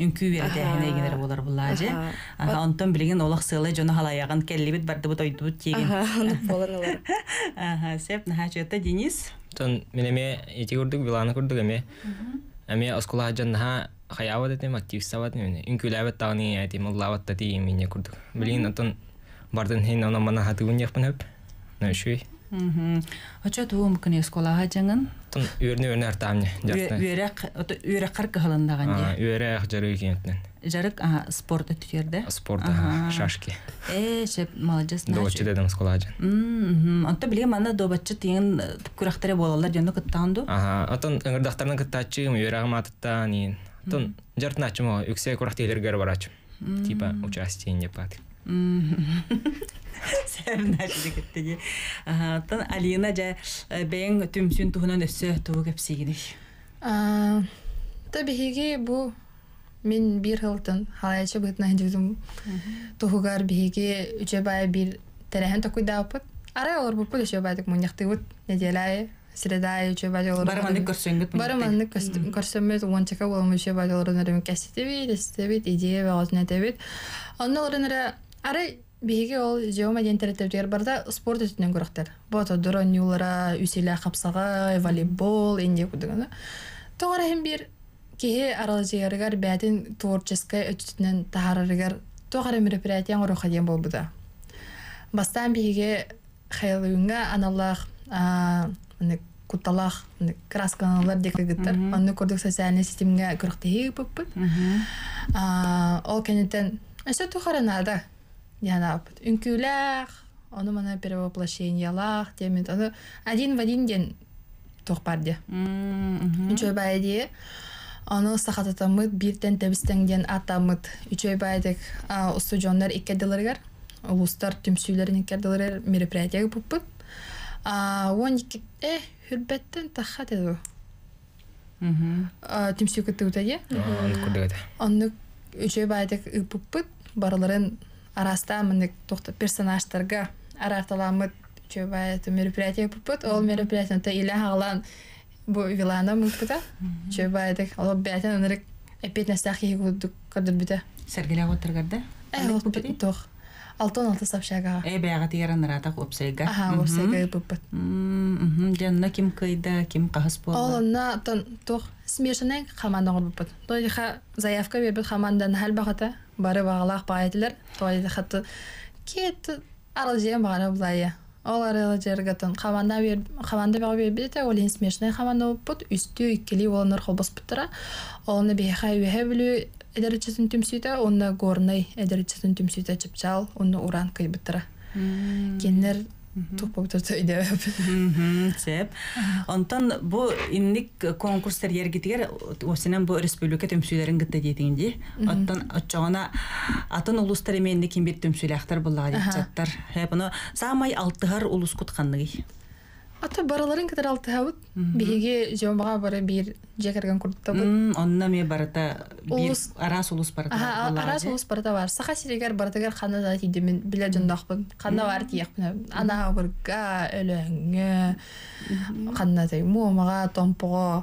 Үнкү бәрді әхіне егенері болар бұл ажы. Онтан білген олақ сыйлы жоны халаяған кәлі бет барды бұт ойды бұт кеген. Ондық болан олар. Сәп, наға жөтті Денис. Тон, мен әме еті көрдік, біланы көрдік әме. Әме оскола хаджын хаява дете актив сават не не инкулават тагни айти тии тати мине курдук билин атан бардын хен ана мана хатыгын япмын хеп на шуй Мм. Ача туум кне скола хажанган. Тун үрне үрне артамне. Үрек, үрек кар кылындаган же. А, үрек жарык кентен. Жарык а спорт өтүрде. Спорт а шашки. Э, шеп молодец. Дочи дедем скола хажан. Мм. Анта биле мана добатчы тиен типкүрактары болалар жөнө кыттанду. Ага, атан ыңырдактардан кыттачы, үрек матыттан нин тон жартначым чмо үксе курахтейлергер барачым типа участие не пат сәбнәшдигеттеге тон алина жа э, бен түмсүн туһунан өссө тугу кепсигини табихиги бу мен бир хылтын халайча бытна дюдум тугугар бихиги үчебай бир терехен токуйдаапыт арай олор бупул үчебайдык муньяктыбыт неделяе среда үчө бадылор барманды көрсөңгүт барманды көрсөмөт уончака болом үчө бадылорун эрем кәсетебит эстебит идея багатын этебит онун олорунара ары биһиги ол жеома ден теретердер барда спорт үтүнөн көрөктөр бото дрон юлара үсиле капсага волейбол инде кудугана тоора хим бир кихи аралжыярыгар бәтин творческая өтүтүнөн тахарарыгар тоохара мероприятияң ороха диен болбуда бастан биһиги хайылыгынга аналлах аны куталах краскалар декегеттер аны көрдік социальный системге көрөхтеи пуппут ол кенеттен эсе тухаранада дианапыт Үнкүлөр, оны мана перевоплощениялах демит оны один в один ден тухпарды үчөбайди оны сахататамыт биртен тебистеңден атамыт үчөйбайдик устужондар иккедилергер улустар түмсүйлерин иккедилер мероприятия пуппут он э, хүрбеттен таха дедо түмсүкетте утае барларын араста мынык тохта персонаждарга арарталамыт байты мероприятие ол мероприятиеда иле хаглан бу вилана мыппыта үчөй байдык ол бятен ынырык эпет Алтон алты сапшаға. Э, бәғат ерін ратақ өпсега. Аха, мм өпіпіт. Жанна ким кайда, ким қағыс болды? Ол онна тұқ смешанай қамандан өпіпіт. Тойға заявка бербет қамандан хал бағыта, бары бағалақ бағайтылар. хатты кет арал жем бағана бұлайы. Ол жерге тон қаманда бер қаманда баға бербіт, ол ен қаманда өпіпіт, үсті ол олыныр қолбас бұттыра. Олыны бейха бехай білі эдерчесин түмсүйте онна горной эдерчесин түмсүйте чыпчал онна уран кыйбытыра кеннер тупоктор сөйдеп сеп онтон бу инник конкурстар ергитигер осынан бу республика төмсүйлерин гытта диетиңди оттон отчоғона атын улустар эменни кимбир төмсүйлэхтар буллага дип чаттар хэ буну самай алтыгар улус кутканныгы Ата бараларын катар алты хавыт. Биһиге жомбага бары бир жекерген курдта бу. Онна ме барата бир арас улус барата. арас улус барата бар. Саха сиригер баратагер кана да тиди мен биле жондокпун кана бар тиякпын. Ана га өлөңгө кана тай муумага томпого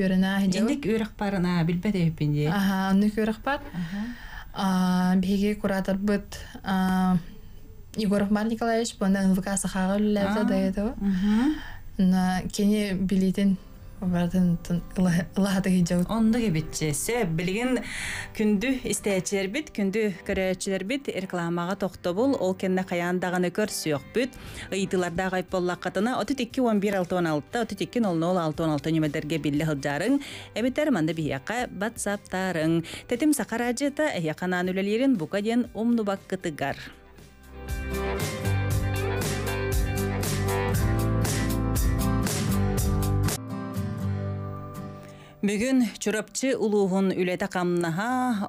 үөрінаа Индик барына билбет эппинди. Аха, аннык үөрақпар. Аа, биге куратор быт Егоров Мар Николаевич, бұнда үлілерді Бардын лахаты эге жау. Онды гебитче, себеп билген күндү истечер бит, күндү көрөчүлөр бит, рекламага токто бул, ол кенде каяндагыны көрсө жок бит. Ийтиларда кайп болла катына 32 11 616, 32 0016 номерге билле хыдарын, эбитер манда бияка WhatsApp тарын. Тетим сакаражета эге кананы үлөлерин букаден умну бакытыгар. Бүгін чурапчы улуғын үлеті қамнаға,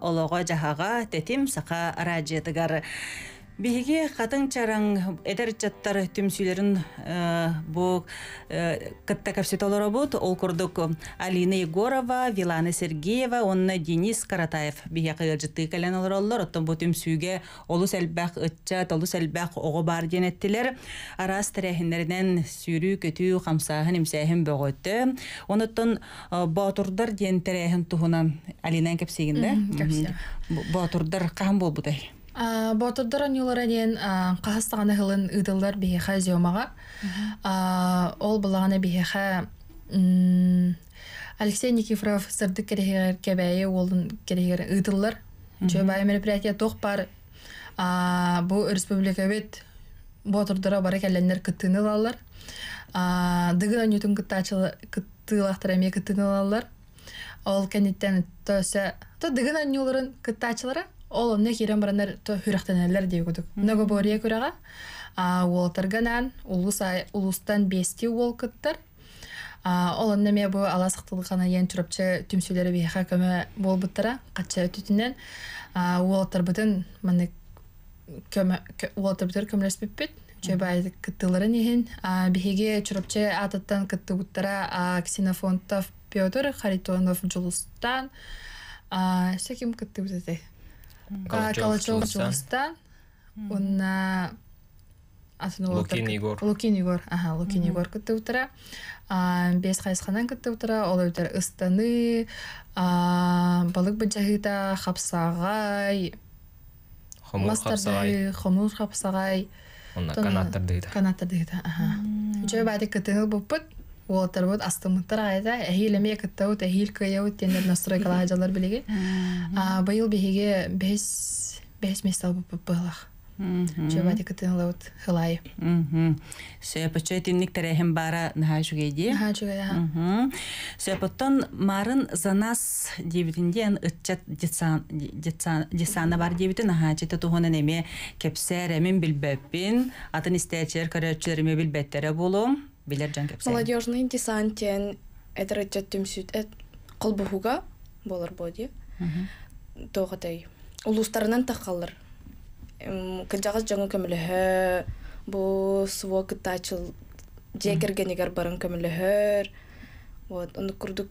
олоға жағаға, тетим сақа радиетігар. Биһиги хатын чараң эдер чаттар э, бу э, кытта капсетолора бут ол курдук Алина Егорова, Вилана Сергеева, онна Денис Каратаев биһи кыгыржытты кален олороллор оттон бу түмсүүгө олус салбак ытча, олус элбэх ого бар денеттилер. Арас тирехиннерден сүйрүү көтүү хамсаһын имсэһин бөгөттө. Оноттон э, батурдар ден тирехин туһунан Алина кепсигинде. Батурдар кам болбутай. Бо турдур аниулара нен, қахыста ана ғылын идилдар біга ха зиомаға. Ол бұлағаны бейхе ха Алексей Никифоров сырды керегер ке бая, керегер керекгер идилдар. бай мероприятия тох бар. Бұ республика бет, бо бары абара каллендар кыттынил алыр. Дыгын аниутын кытты ачылы, кыттылах тарами Ол кәнеттен тося, то дыгын аниуларын кытты ол онны кирен баранар хүрәхтәнәләр диегудук. Нәгә бория а ол улус улустан бести ол А ол онны ме бу аласыктылыгына ен турыпчы түмсүләре бияха көмө болбуттара, катча а мен ол Чөбай а а Петр Харитонов калачок жугаста онна лукин игор лукин игор ага лукин игор кытты утара бес кайсханан кытты утара ол өтер ыстаны балык быджагыта хапсагай мастардай хомур хапсагай онна канаттардыгыта канаттардыгыта аха үчөө баары кытыңыл буппут Уолтер вот астымыттар айда эйлеме кеттау тәһил э, кәяу тендер настрой кала билеге. А быел биһеге 5 5 мәсәл булбылык. Мм. Чөмәди кетенлә вот хылай. Мм. Сөйәп э, чөйтин ник бара нәһа шуга иде. Нәһа шуга. Мм. Сөйәп тон марын занас дибетендә ичәт дисан бар дибет нәһа чәтә туган әнеме кепсәрәмен билбәпин атын билер жан кепсе молодежный десантен тен эдер жаттым сүт эт колбухуга болар боди тогатай улустарынан тақалыр кынжагас жаңы көмөлөһө бу суо кытачыл жекергенигер барын көмөлөһөр вот ону курдук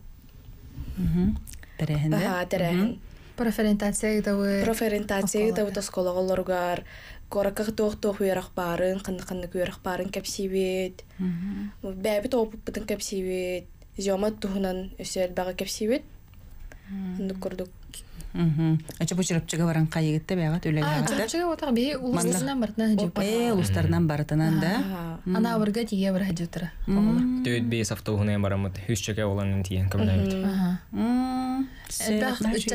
терехенде терехен профориентация дабы профориентация дабы тоскологолоргар кораках тох тох уярах барын кын кын уярах барын кепсивет бәбит опыппытын кепсивет жома тухнан өсөл бага кепсивет ну курдук Ача бучырапчыга баранка егетте бәгат үләләгәстә. отак би бартынан Э, улыстарынан бартынан да. Ана авырга тигә бер хаҗы тора. Төйт бес автобусына барамыт. Хүсчәкә оланын тигән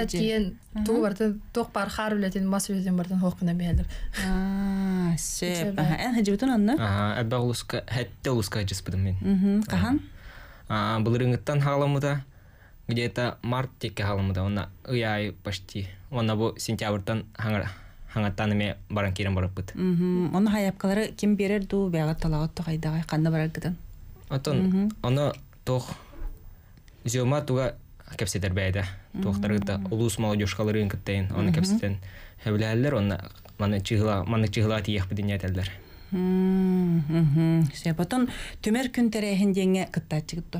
тиген Аха. ту барты ток бар хар бартын сеп. эн анна. кахан где-то март теке халымыда онна ыяй почти онна бу сентябртан хаңар хаңаттаныме баран кирен барыппыт ону хаяпкалары ким берер ду бяга талагат тохайдагай канна бараргытын отон ону тох зема туга кепсетер бәйдә тохтарыта улус молодежь калырын кыттен кепсетен хәвләлләр онна маны чыгыла маны чыгыла тиях бидинәтәлләр Мм, мм. Сепатон төмер күн тәрәһендәге кыттачыгытты.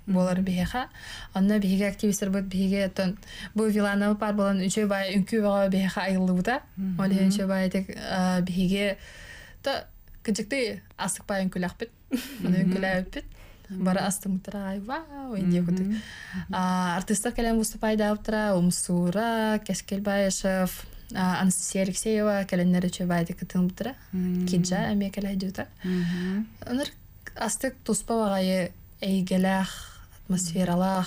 болар биһеха онно биһиге активистер бут биһиге тон бу виланабы бар болан үчө бай үнкү бага биһеха айылыбыта ол үчө бай тек биһиге то кыжыкты астык бай үнкүлакпит үнкүләпит бара астым тра айва ойне кут артистер келем выступай да аптра умсура кескелбаешев Анастасия Алексеева келендер үчө бай тек тымтра киджа эме келе жүта аныр астык туспа багае эйгелах مسير الله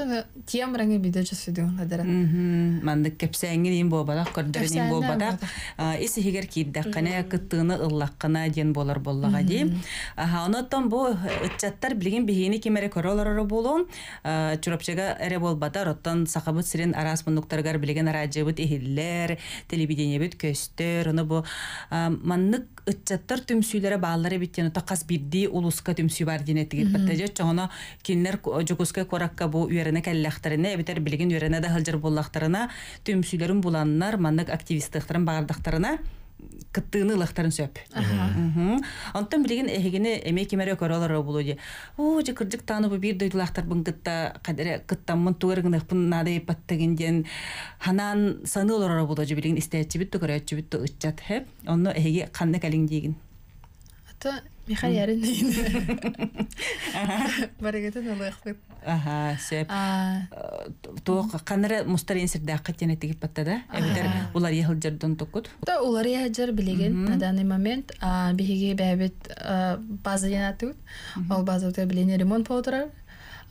тоны тем ранге биде же сүдү гадара. Мхм. Манды кепсәң ген бо бада кордөрин бо бада. Ис хигер ген болар боллага ди. Аха онотон бу э, чаттар билген бихини кемере королор болон. Чурапчага эре бол бада роттан сахабыт сирен арас мундуктарга билген радиобыт эхиллер, телевидение бит көстөр, аны бу маннык ыччаттар э, түмсүйлөрө баалары биттен утакас бирди улуска түмсүй бар динетиге. Батта же чоно киннер э, жокуска коракка бу үрәнәк әллахтарына эбитер билеген үрәнә дә һылҗыр буллахтарына төмсүләрен буланнар маннык активистыхтарын багардахтарына кыттыны лахтарын сөп. Антон билеген эгене эме кемере көрөлөр болуди. О, же кырдык таны бу бир дөйдү лахтар бун кытта кадере кыттан мун тугар гына бун нады паттыгенден ханан санылыр болуди билеген истеп бит көрөт бит ыччат хеп. Онно эге канны калин деген. Ата Михаил Ярин дейін. Барагатын ол ұйықпыт. Аха, сәп. Э, Тоқ, қаныры мұстар енсір дақы тені тегіп да. Әбітер, олар ехіл жерден тұқыд. Та, олар ехіл жер білеген на данный момент. Бігеге бәбіт э, база енатуд. Ол база өтер білене ремонт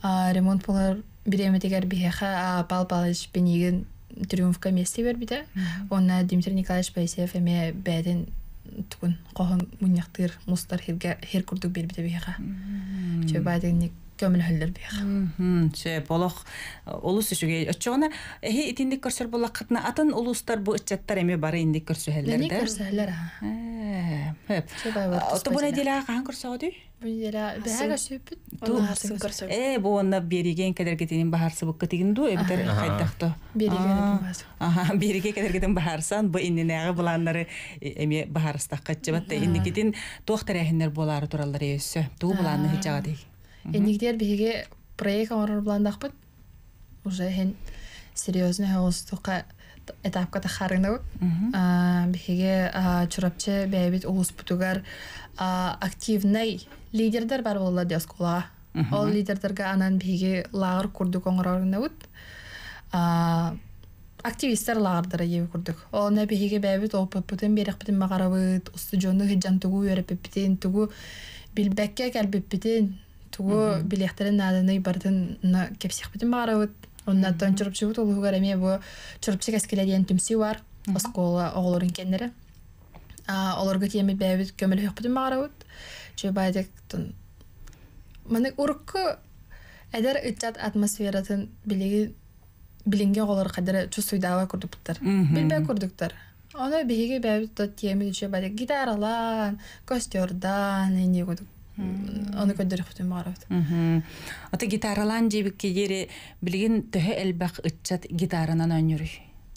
А Ремонт болар біреметегер бігеға пал-палыш бенеген триумфка месте бербіді. Онна Дмитрий Николаевич Байсеев әме бәдін түгүн кохон муньяктыыр хер хирге хир курдук бербите биха чөбадегник Кемне һелдер бегә. Хм, чә, балох улысы шугә өчөгнә. Әй, инде керсәр булак катна, улыстар бу өчәтләр әме бары инде керсәләр э, э, э, дә. Инде керсәләр ә. Хм. Чә бары. Утбуны диләгәгә керсәгә ди. Бу яла, дәгә шүпәт. Ә бунда бирегән келәргә тейин барысы бу ки тегенду, ә битәр кайтақты. Бирегә. Әһә, бирегә Ту Эндигдер биге проект орор белән дахпы. Уже хен серьёзне хаустыка этапка да харыны. А биге чурапче бәйбит улыс путугар активный лидердер бар булды дия Ол лидердарга анан биге лагыр курдык коңгырарында ут. А активистер лагырдыра йе курдык. Ол нә биге бәйбит ол путын берек бит магарабыт, усты җонны һиҗан тугу, ярып бит тугу. Билбәккә кәлбеп тугу билеттерин наадыны бардын на кепсихбитин баарабыт онна тон чурупчугут олугар эме бу чурупчук деген түмси бар оскола оголорун кеннере а олорга теми бэбит көмөлөхбитин баарабыт чөбайдек тон маны урукку эдер ытчат атмосферасын билиги билинге олор кадыр чусуйдава курдуктар билбе курдуктар Оны беге бәбит тот теми же бәдек гитаралан, костердан, эне кудук. Аны көндөр хөтөн барат. Мм. Ата гитаралан дибек кере билген төһө элбак ыччат гитаранан өнүр.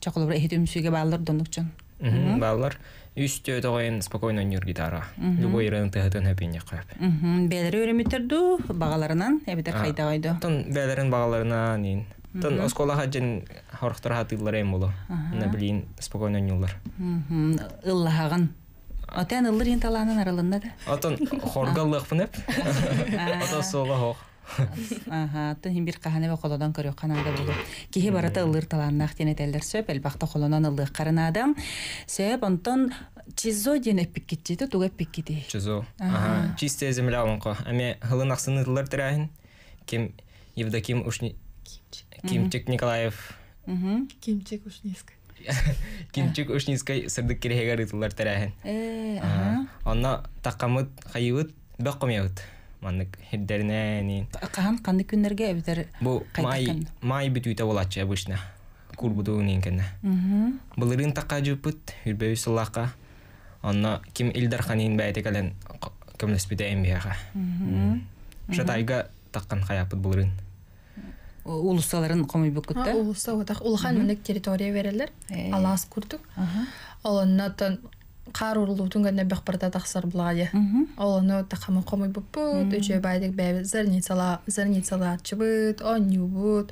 Чаклы бер эдем сүгә балдыр дондукчан. Мм. Балдыр үстө төгөн спокойно өнүр гитара. Любой ирен тәгәтен хәбиңне кырып. Мм. Бәдәр өрем итерду багаларынан әбидә кайта гайды. Тон бәдәрен багаларына нин. Тон оскола хаҗен хорхтыр хатыллар эмбулу. Мм. Нә билин спокойно өнүр. Мм. Иллаһаган Отан ылыр ин таланын да. Отан хоргаллык пынып. Ота соға хох. Аха, тен хим бир каханы бе холодан көрөк канада болду. Кихи барата ыллыр таланнах тене телдер сөп, элбахта холонан ыллы карына адам. Сөп онтон чизо дене туға туга пиккити. Чизо. Аха, чистая земля онко. Аме хылынаксын ылыр тирахин. Ким Евдоким Ушни Кимчик Николаев. Кимчик Ушниск. Ah. кинчик ушнискай сырдык киреһегер ытыллар тәрәһен. онно э, тақамыт хайыбыт бәк комябыт. Маннык хиддерне кан Каһан канды күннәргә әбитер. Бу май май бит үтә булачы обычно. Курбуду нинкенә. Бұл ирин тақа жупыт, үрбәй сылақа. ким Илдар ханин бәйте кәлен көмлес бит әйм бияға. Шатайга таққан хаяпыт улуссаларын комой бүккүт да улусса отак улахан мындык территория берелер алаас курдук олоннотон кар урулуутун гэнэ бэхбарда тахсар булаге олоно такама комой бүппүт өчөй байдык бэби зерницала зерницалаатчыбыт онюбут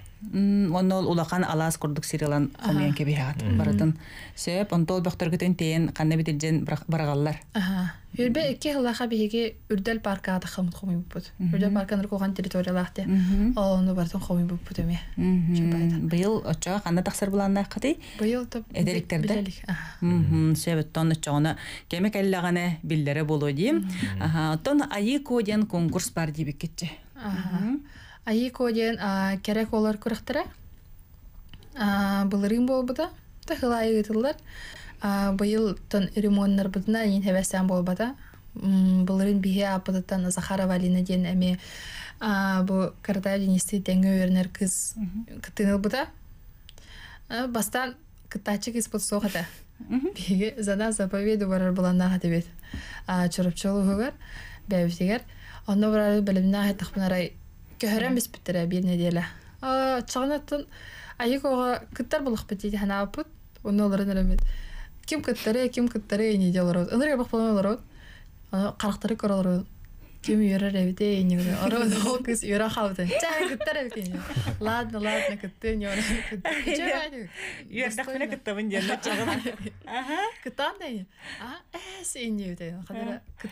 онно ол улахан алас курдук сирилан омуян кебиһаат барытын сөп онто ол бөхтөргөтөн тиен канна битилден баргаллар үрбе икки хылаха биһиги үрдөл парка да хымыт хомуйбуппут үрдөл парканыр кулган территориялахте олону бартын хомуйбуппут эме быйыл очоо канна тахсыр буланна кыты быйыл эдериктерде сөбөт тон очоону кемек эллагане биллере болу диим оттон аи коден конкурс бар дибиккетче Айы коден керек олар күріқтірі. Бұлырын болбыда, тахыла А Бұйыл тұн ремоннар бұдына ең хәвәсән болбада. Бұлырын бихе апыдыттан Захарова Валина ден әме бұл карда денесі тәңі өрінер кыз күттіныл бұда. Бастан кыттачы кыз бұд соғыда. Биге зана заповеду барар бұланна қатыбет. Чұрып чолу ғығыр, бәбіптегер. Онда барар білімна айтық бұнарай көхөрөн біз биэне диэлэ. Аа, чагнатын айык ого кыттар булык бит диди хана апут. Уну олорун элемет. Ким кыттары, ким кыттары не делорот. Ыныр бак болмай олорот. Карактары көрөлөрөт. Кем үйрер әбіте ені бі. Орын ол күз үйрі қалды. Ладно, ладно, күтті, не күтті. мені күтті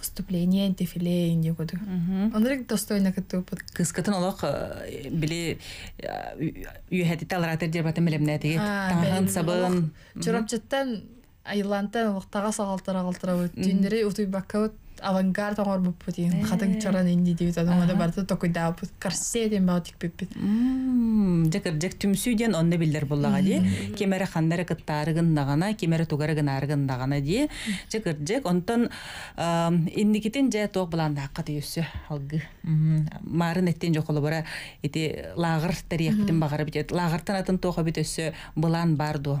выступление, дефиле, инди куду. Он рек достойно кету под. Кыз кетен олох э, били э, юхети талратер дир батем лемне тиги. Тахан сабан. Чурам четтен айлантен олох тага сагалтара галтара вот. утуй бакка авангард оңор буппут ийин э. хатың чоран инди дебит адамада барды токуй даапут корсе ден баа тикпеппит жакыр жак түмсүү ден онна билдер буллага ди кемере хандары кыттаарыгындагана кемере тугарыгынаарыгындагана ди жакыр жак онтон индикитин жа тоок булаандаакка тиюсү алгы маарын эттен жоколу бара ити лагыр тариякпитин багара бит лагыртан атын тооха бит өссө былан барду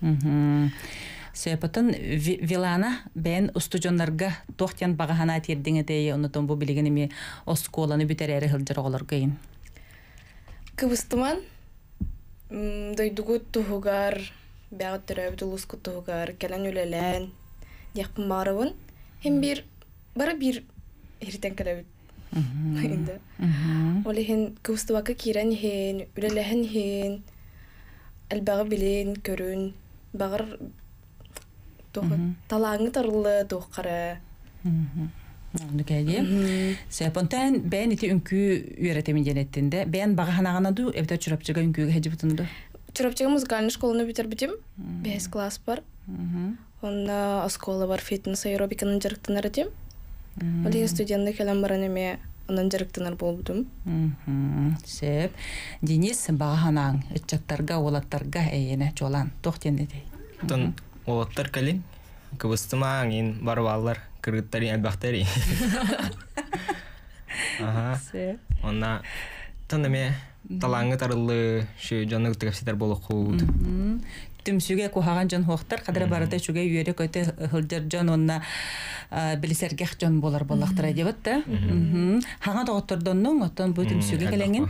сөйпотон вилана бен устужоннарга тохтян багахана тирдиңе тее онутон бу билигеними осколаны бүтерери кейін. кыбыстыман дойдугу тугугар бир ол хен бағыр талаңы тоқ қара Нүкәйди. Сәпонтан бән ите үнкү үйрәтемен диләттендә. Бән багаханагана ду эвдә чурапчыга үнкү хәҗи бутынды. Чурапчыга музыкальный школаны битер битим. 5 класс бар. Онна оскола бар фитнес аэробиканы жарыктан әретем. Ол студентлык әлем бар онан жарыктанар болдум сеп денис баанаң ытчаттарга олаттарга эйене жолан тохтенедей тон олаттар калин кыбыстымаң ин барбаалар кыргыттар элбактар онна тон эме талаңы тарылы шу жону кытыгапситер болоккулд түмсүге кухаган жон хуактар кадра барыта чуге үйөрө көтө хылдыр жон онна билисергех жон болар боллактыра дебет да хага тоготтордоннун оттон бу түмсүге келеңин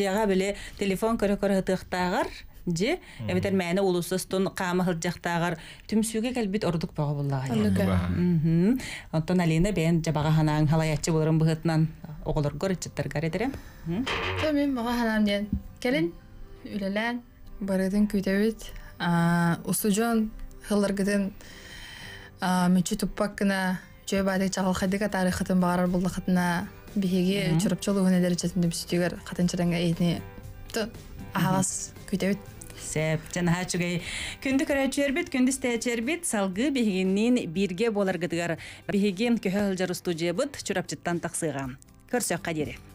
жага биле телефон көрө көрө тыктагар же эбетер мәне улусыз каамы камы түмсүүгө келбит ордук бого буллага онтон алина бен жабага ханаң халаячы болорун быхытнан оголор горчеттер гаредере мен мага ханам келин үлелән Барыдын күтәбит. А, усуҗан хәлләргәдән а, мәчи туппак кына җәй бадәй чагыл хәдигә тарихын барар булды хатына биһеге чырып чалу гына дәрәҗәсендә бистигәр Ту ахалас күтәбит. Сеп, җан хачугай. күндә кирәчәр бит, күндә стәчәр бит, салгы биһегеннән бергә буларга дигәр. Биһеген көһәлҗә рустуҗә бит, чырып чыттан таксыйга. Көрсәк кадире.